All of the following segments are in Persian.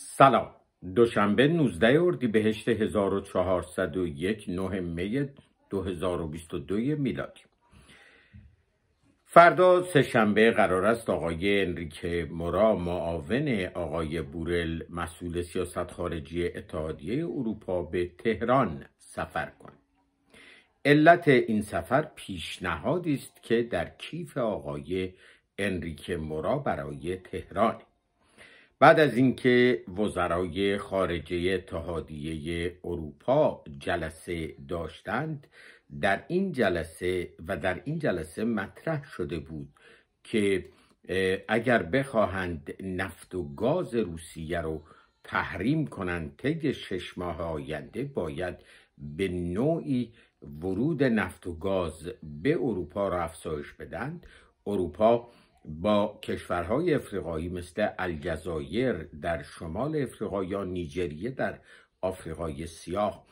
سلام دوشنبه 19 اردیبهشت 1401 9 می 2022 میلادی فردا شنبه قرار است آقای انریکه مورا معاون آقای بورل مسئول سیاست خارجی اتحادیه اروپا به تهران سفر کند علت این سفر پیشنهادی است که در کیف آقای انریکه مورا برای تهران بعد از اینکه وزرای خارجه اتحادیه اروپا جلسه داشتند در این جلسه و در این جلسه مطرح شده بود که اگر بخواهند نفت و گاز روسیه رو تحریم کنند طی شش ماه آینده باید به نوعی ورود نفت و گاز به اروپا را افزایش بدند اروپا با کشورهای افریقایی مثل الجزایر در شمال افریقا یا نیجریه در آفریقای سیاه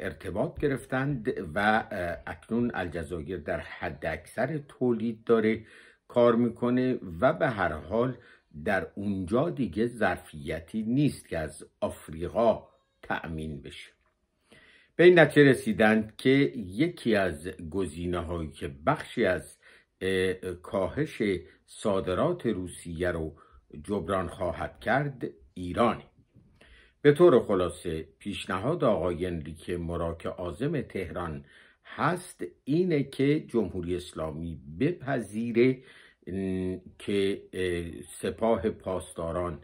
ارتباط گرفتند و اکنون الجزایر در حد اکثر تولید داره کار میکنه و به هر حال در اونجا دیگه ظرفیتی نیست که از آفریقا تأمین بشه به این نتیجه رسیدند که یکی از گزینه که بخشی از کاهش صادرات روسیه رو جبران خواهد کرد ایران به طور خلاصه پیشنهاد آقای انریکه مراک آزم تهران هست اینه که جمهوری اسلامی بپذیره که سپاه پاسداران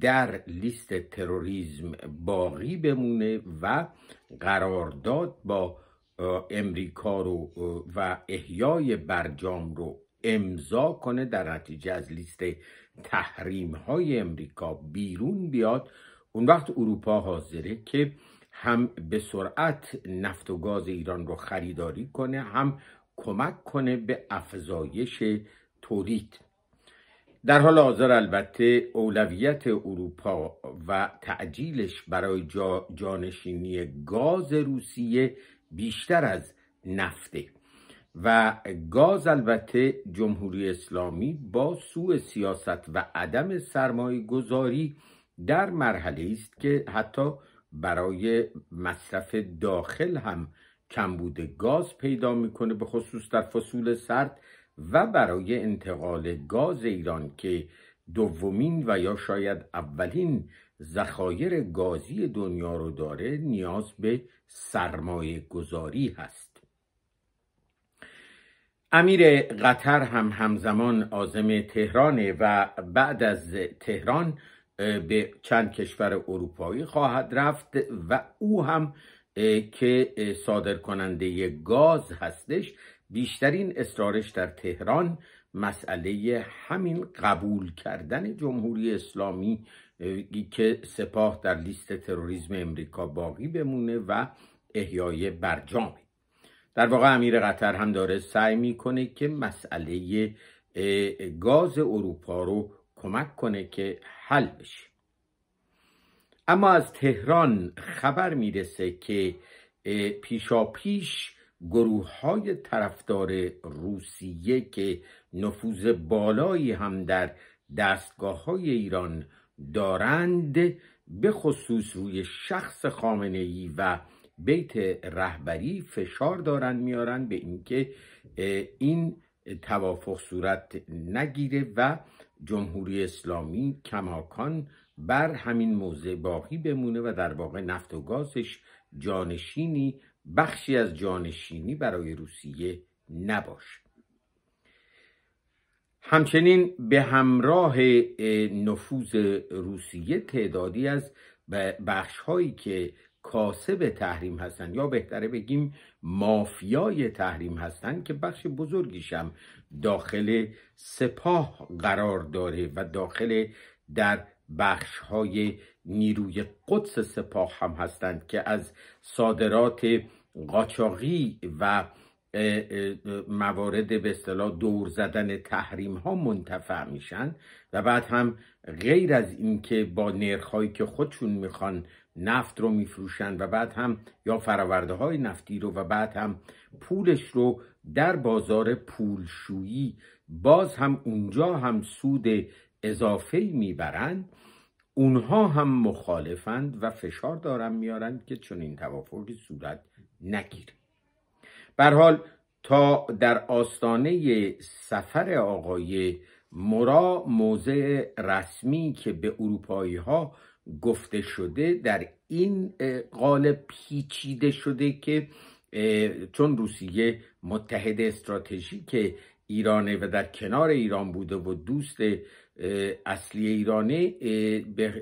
در لیست تروریسم باقی بمونه و قرارداد با امریکا رو و احیای برجام رو امضا کنه در نتیجه از لیست تحریم های امریکا بیرون بیاد اون وقت اروپا حاضره که هم به سرعت نفت و گاز ایران رو خریداری کنه هم کمک کنه به افزایش تولید در حال حاضر البته اولویت اروپا و تعجیلش برای جانشینی گاز روسیه بیشتر از نفته و گاز البته جمهوری اسلامی با سوء سیاست و عدم سرمایه گذاری در مرحله است که حتی برای مصرف داخل هم کمبود گاز پیدا میکنه به خصوص در فصول سرد و برای انتقال گاز ایران که دومین و یا شاید اولین ذخایر گازی دنیا رو داره نیاز به سرمایه گذاری هست امیر قطر هم همزمان آزم تهرانه و بعد از تهران به چند کشور اروپایی خواهد رفت و او هم که صادر کننده گاز هستش بیشترین اصرارش در تهران مسئله همین قبول کردن جمهوری اسلامی که سپاه در لیست تروریسم امریکا باقی بمونه و احیای برجام. در واقع امیر قطر هم داره سعی میکنه که مسئله گاز اروپا رو کمک کنه که حل بشه اما از تهران خبر میرسه که پیشاپیش گروه های طرفدار روسیه که نفوذ بالایی هم در دستگاه های ایران دارند به خصوص روی شخص خامنه ای و بیت رهبری فشار دارند میارند به اینکه این توافق صورت نگیره و جمهوری اسلامی کماکان بر همین موضع باقی بمونه و در واقع نفت و گازش جانشینی بخشی از جانشینی برای روسیه نباشه همچنین به همراه نفوذ روسیه تعدادی از بخش هایی که کاسب تحریم هستند یا بهتره بگیم مافیای تحریم هستند که بخش بزرگیشم داخل سپاه قرار داره و داخل در بخش های نیروی قدس سپاه هم هستند که از صادرات قاچاقی و موارد به اصطلاح دور زدن تحریم ها منتفع میشن و بعد هم غیر از اینکه با نرخهایی که خودشون میخوان نفت رو میفروشن و بعد هم یا فراورده های نفتی رو و بعد هم پولش رو در بازار پولشویی باز هم اونجا هم سود اضافه میبرند اونها هم مخالفند و فشار دارن میارند که چون این توافقی صورت نگیره بر حال تا در آستانه سفر آقای مرا موضع رسمی که به اروپایی ها گفته شده در این قالب پیچیده شده که چون روسیه متحد استراتژیک ایرانه و در کنار ایران بوده و دوست اصلی ایرانه به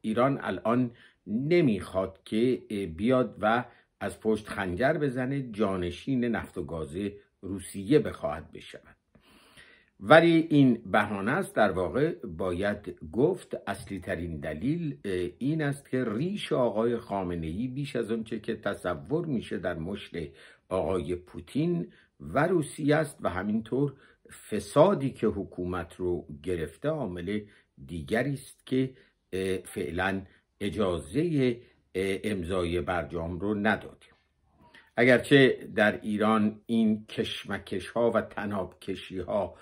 ایران الان نمیخواد که بیاد و از پشت خنجر بزنه جانشین نفت و گاز روسیه بخواهد بشود ولی این بهانه است در واقع باید گفت اصلی ترین دلیل این است که ریش آقای خامنه ای بیش از آنچه که تصور میشه در مشل آقای پوتین و روسیه است و همینطور فسادی که حکومت رو گرفته عامل دیگری است که فعلا اجازه امضای برجام رو ندادیم اگرچه در ایران این کشمکش ها و تناب کشی ها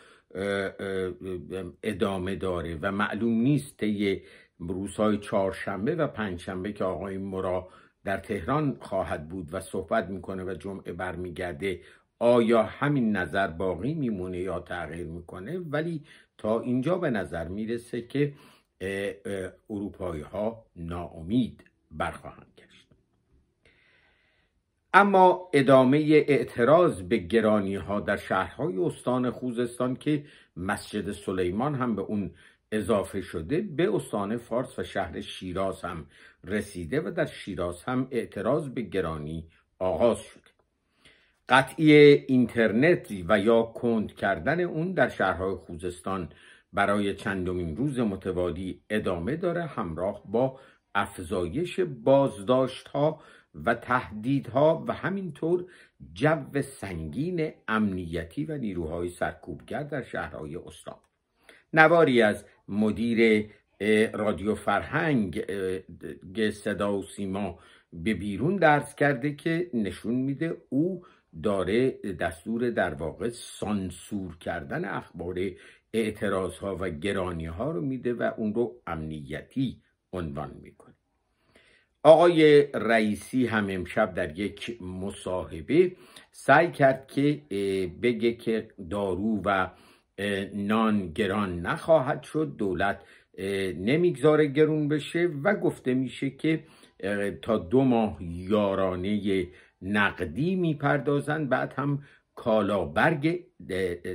ادامه داره و معلوم نیست طی روزهای چهارشنبه و پنجشنبه که آقای مرا در تهران خواهد بود و صحبت میکنه و جمعه برمیگرده آیا همین نظر باقی میمونه یا تغییر میکنه ولی تا اینجا به نظر میرسه که اروپایی ها ناامید برخواهند گشت اما ادامه اعتراض به گرانی ها در شهرهای استان خوزستان که مسجد سلیمان هم به اون اضافه شده به استان فارس و شهر شیراز هم رسیده و در شیراز هم اعتراض به گرانی آغاز شده قطعی اینترنت و یا کند کردن اون در شهرهای خوزستان برای چندمین روز متوالی ادامه داره همراه با افزایش بازداشت ها و تهدیدها و همینطور جو سنگین امنیتی و نیروهای سرکوبگر در شهرهای استان نواری از مدیر رادیو فرهنگ صدا و سیما به بیرون درس کرده که نشون میده او داره دستور در واقع سانسور کردن اخبار اعتراض ها و گرانی ها رو میده و اون رو امنیتی عنوان میکنه آقای رئیسی هم امشب در یک مصاحبه سعی کرد که بگه که دارو و نان گران نخواهد شد دولت نمیگذاره گرون بشه و گفته میشه که تا دو ماه یارانه نقدی میپردازند بعد هم کالا برگ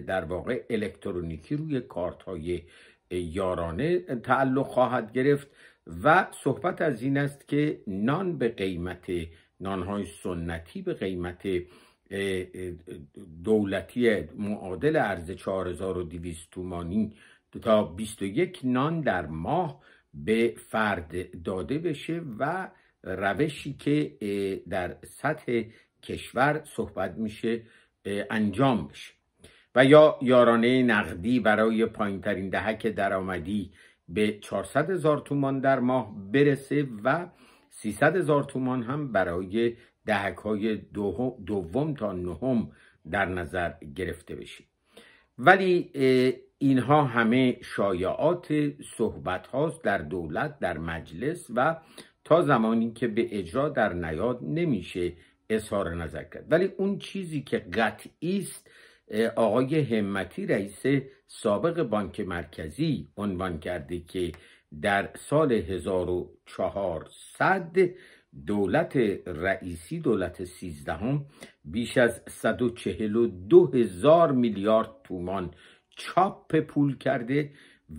در واقع الکترونیکی روی کارت های یارانه تعلق خواهد گرفت و صحبت از این است که نان به قیمت نانهای سنتی به قیمت دولتی معادل ارز 4200 تومانی تا 21 نان در ماه به فرد داده بشه و روشی که در سطح کشور صحبت میشه انجام بشه و یا یارانه نقدی برای پایینترین دهک درآمدی به 400 هزار تومان در ماه برسه و 300 هزار تومان هم برای دهک های دوم تا نهم در نظر گرفته بشه ولی اینها همه شایعات صحبت هاست در دولت در مجلس و تا زمانی که به اجرا در نیاد نمیشه اظهار نظر کرد ولی اون چیزی که قطعی است آقای همتی رئیس سابق بانک مرکزی عنوان کرده که در سال 1400 دولت رئیسی دولت سیزدهم بیش از 142 هزار میلیارد تومان چاپ پول کرده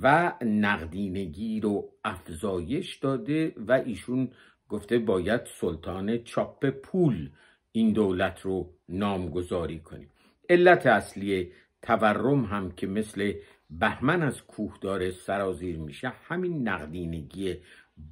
و نقدینگی رو افزایش داده و ایشون گفته باید سلطان چاپ پول این دولت رو نامگذاری کنیم علت اصلی تورم هم که مثل بهمن از کوه داره سرازیر میشه همین نقدینگی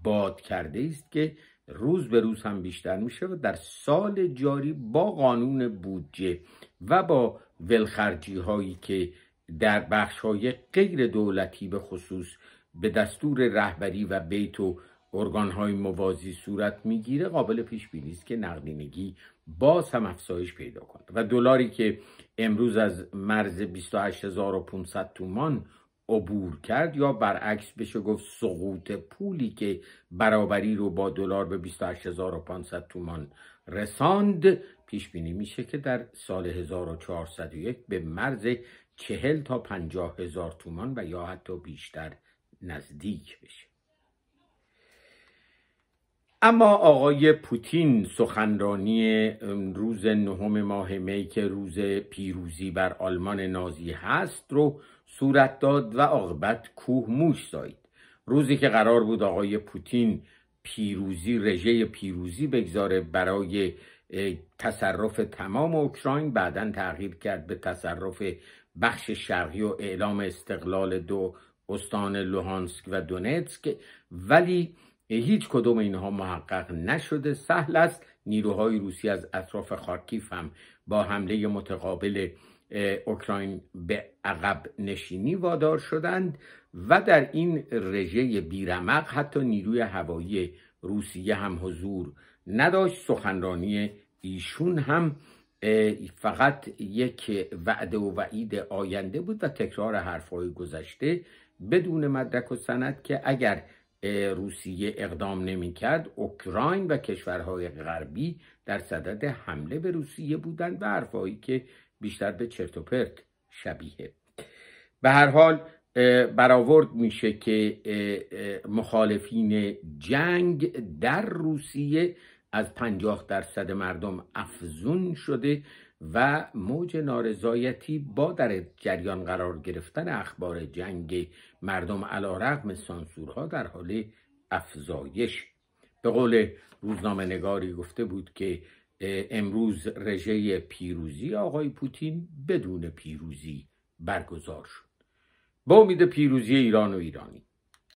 باد کرده است که روز به روز هم بیشتر میشه و در سال جاری با قانون بودجه و با ولخرجی هایی که در بخش های غیر دولتی به خصوص به دستور رهبری و بیت و ارگان های موازی صورت میگیره قابل پیش بینی است که نقدینگی باز هم افزایش پیدا کنه و دلاری که امروز از مرز 28500 تومان عبور کرد یا برعکس بشه گفت سقوط پولی که برابری رو با دلار به 28500 تومان رساند پیش بینی میشه که در سال 1401 به مرز 40 تا 50 هزار تومان و یا حتی بیشتر نزدیک بشه اما آقای پوتین سخنرانی روز نهم ماه می که روز پیروزی بر آلمان نازی هست رو صورت داد و عاقبت کوه موش سایید روزی که قرار بود آقای پوتین پیروزی رژه پیروزی بگذاره برای تصرف تمام اوکراین بعدا تغییر کرد به تصرف بخش شرقی و اعلام استقلال دو استان لوهانسک و دونتسک ولی هیچ کدوم اینها محقق نشده سهل است نیروهای روسی از اطراف خارکیف هم با حمله متقابل اوکراین به عقب نشینی وادار شدند و در این رژه بیرمق حتی نیروی هوایی روسیه هم حضور نداشت سخنرانی ایشون هم فقط یک وعده و وعید آینده بود و تکرار حرفهای گذشته بدون مدرک و سند که اگر روسیه اقدام نمیکرد، اوکراین و کشورهای غربی در صدد حمله به روسیه بودند و حرفایی که بیشتر به چرت و پرت شبیه به هر حال برآورد میشه که مخالفین جنگ در روسیه از پنجاه درصد مردم افزون شده و موج نارضایتی با در جریان قرار گرفتن اخبار جنگ مردم علا رقم سانسورها در حال افزایش به قول روزنامه نگاری گفته بود که امروز رژه پیروزی آقای پوتین بدون پیروزی برگزار شد با امید پیروزی ایران و ایرانی